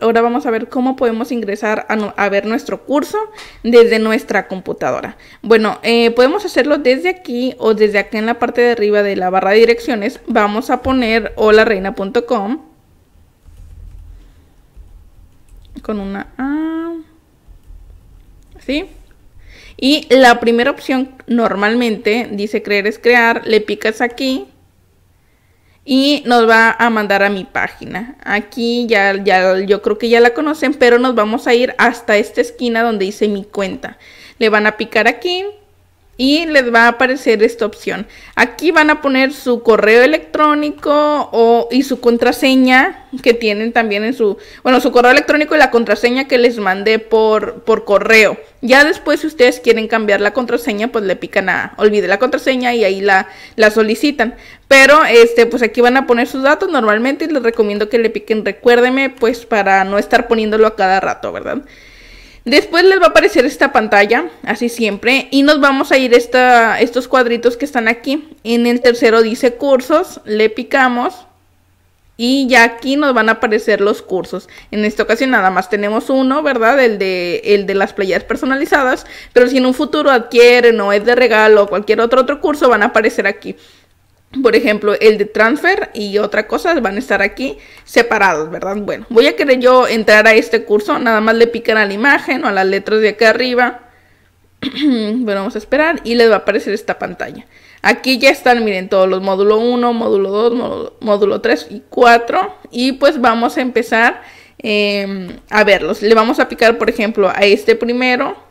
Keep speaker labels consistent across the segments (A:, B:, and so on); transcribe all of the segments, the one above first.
A: ahora vamos a ver cómo podemos ingresar a, ver nuestro curso desde nuestra computadora. Bueno, eh, podemos hacerlo desde aquí o desde aquí en la parte de arriba de la barra de direcciones. Vamos a poner holareina.com con una A. ¿Sí? Y la primera opción normalmente dice creer es crear, le picas aquí y nos va a mandar a mi página. Aquí ya, ya, yo creo que ya la conocen, pero nos vamos a ir hasta esta esquina donde dice mi cuenta. Le van a picar aquí y les va a aparecer esta opción. Aquí van a poner su correo electrónico o, y su contraseña que tienen también en su, bueno, su correo electrónico y la contraseña que les mandé por, por correo. Ya después si ustedes quieren cambiar la contraseña, pues le pican a olvide la contraseña y ahí la, la solicitan. Pero este, pues aquí van a poner sus datos normalmente y les recomiendo que le piquen recuérdeme, pues para no estar poniéndolo a cada rato, ¿verdad? Después les va a aparecer esta pantalla, así siempre, y nos vamos a ir esta, estos cuadritos que están aquí. En el tercero dice cursos, le picamos y ya aquí nos van a aparecer los cursos. En esta ocasión nada más tenemos uno, ¿verdad? El de, el de las playas personalizadas, pero si en un futuro adquieren o es de regalo o cualquier otro, otro curso, van a aparecer aquí por ejemplo, el de transfer y otra cosa van a estar aquí separados, ¿verdad? Bueno, voy a querer yo entrar a este curso, nada más le pican a la imagen o a las letras de acá arriba. bueno, vamos a esperar y les va a aparecer esta pantalla. Aquí ya están, miren, todos los módulo 1, módulo 2, módulo 3 y 4. Y pues vamos a empezar em, a verlos. Le vamos a picar, por ejemplo, a este primero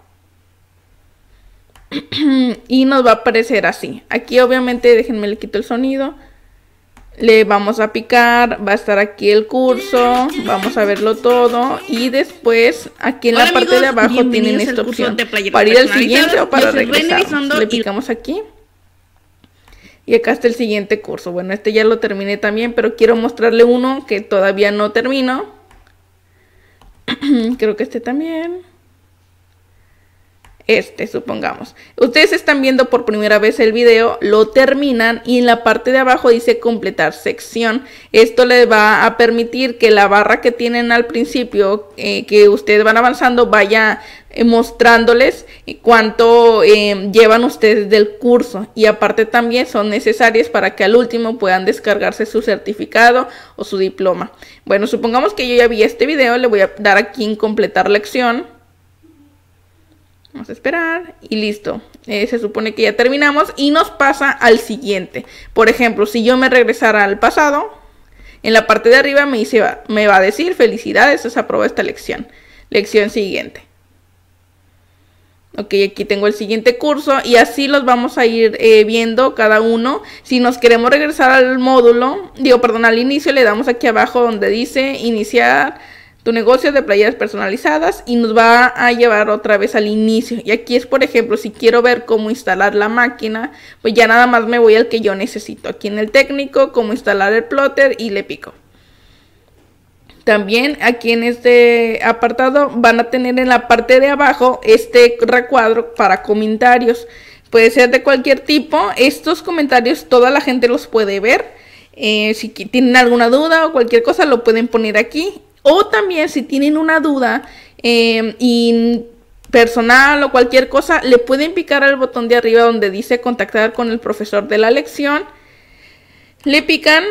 A: y nos va a aparecer así. Aquí obviamente, déjenme le quito el sonido. Le vamos a picar, va a estar aquí el curso, vamos a verlo todo y después aquí en la parte de abajo tienen esta opción para ir al siguiente o para regresar. Le picamos aquí y acá está el siguiente curso. Bueno, este ya lo terminé también, pero quiero mostrarle uno que todavía no termino. Creo que este también este, supongamos. Ustedes están viendo por primera vez el video, lo terminan y en la parte de abajo dice completar sección. Esto les va a permitir que la barra que tienen al principio, eh, que ustedes van avanzando, vaya eh, mostrándoles cuánto eh, llevan ustedes del curso. Y aparte también son necesarias para que al último puedan descargarse su certificado o su diploma. Bueno, supongamos que yo ya vi este video, le voy a dar aquí en completar lección Vamos a esperar y listo. Eh, se supone que ya terminamos y nos pasa al siguiente. Por ejemplo, si yo me regresara al pasado, en la parte de arriba me, dice, me va a decir felicidades, se aprobó esta lección. Lección siguiente. Ok, aquí tengo el siguiente curso y así los vamos a ir eh, viendo cada uno. Si nos queremos regresar al módulo, digo, perdón, al inicio le damos aquí abajo donde dice iniciar tu negocio de playeras personalizadas y nos va a llevar otra vez al inicio. Y aquí es, por ejemplo, si quiero ver cómo instalar la máquina, pues ya nada más me voy al que yo necesito. Aquí en el técnico, cómo instalar el plotter y le pico. También aquí en este apartado van a tener en la parte de abajo este recuadro para comentarios. Puede ser de cualquier tipo. Estos comentarios toda la gente los puede ver. Eh, si tienen alguna duda o cualquier cosa lo pueden poner aquí o también si tienen una duda em, personal o cualquier cosa, le pueden picar al botón de arriba donde dice contactar con el profesor de la lección. Le pican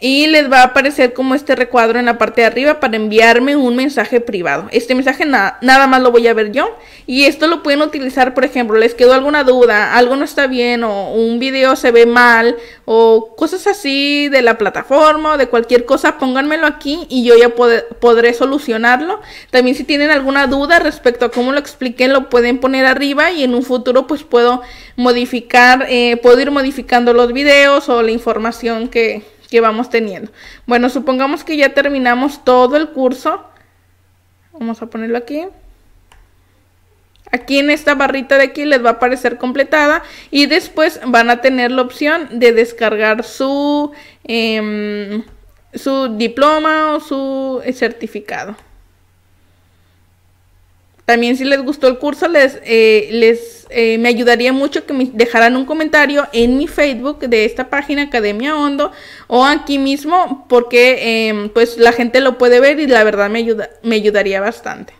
A: y les va a aparecer como este recuadro en la parte de arriba para enviarme un mensaje privado. Este mensaje nada más lo voy a ver yo. Y esto lo pueden utilizar, por ejemplo, les quedó alguna duda, algo no está bien o un video se ve mal o cosas así de la plataforma o de cualquier cosa, pónganmelo aquí y yo ya podré solucionarlo. También si tienen alguna duda respecto a cómo lo expliqué, lo pueden poner arriba y en un futuro pues puedo modificar, eh, puedo ir modificando los videos o la información que que vamos teniendo. Bueno, supongamos que ya terminamos todo el curso. Vamos a ponerlo aquí. Aquí en esta barrita de aquí les va a aparecer completada y después van a tener la opción de descargar su, em, su diploma o su certificado. También si les gustó el curso, les, eh, les eh, me ayudaría mucho que me dejaran un comentario en mi Facebook de esta página Academia Hondo o aquí mismo porque em, pues la gente lo puede ver y la verdad me, ayuda, me ayudaría bastante.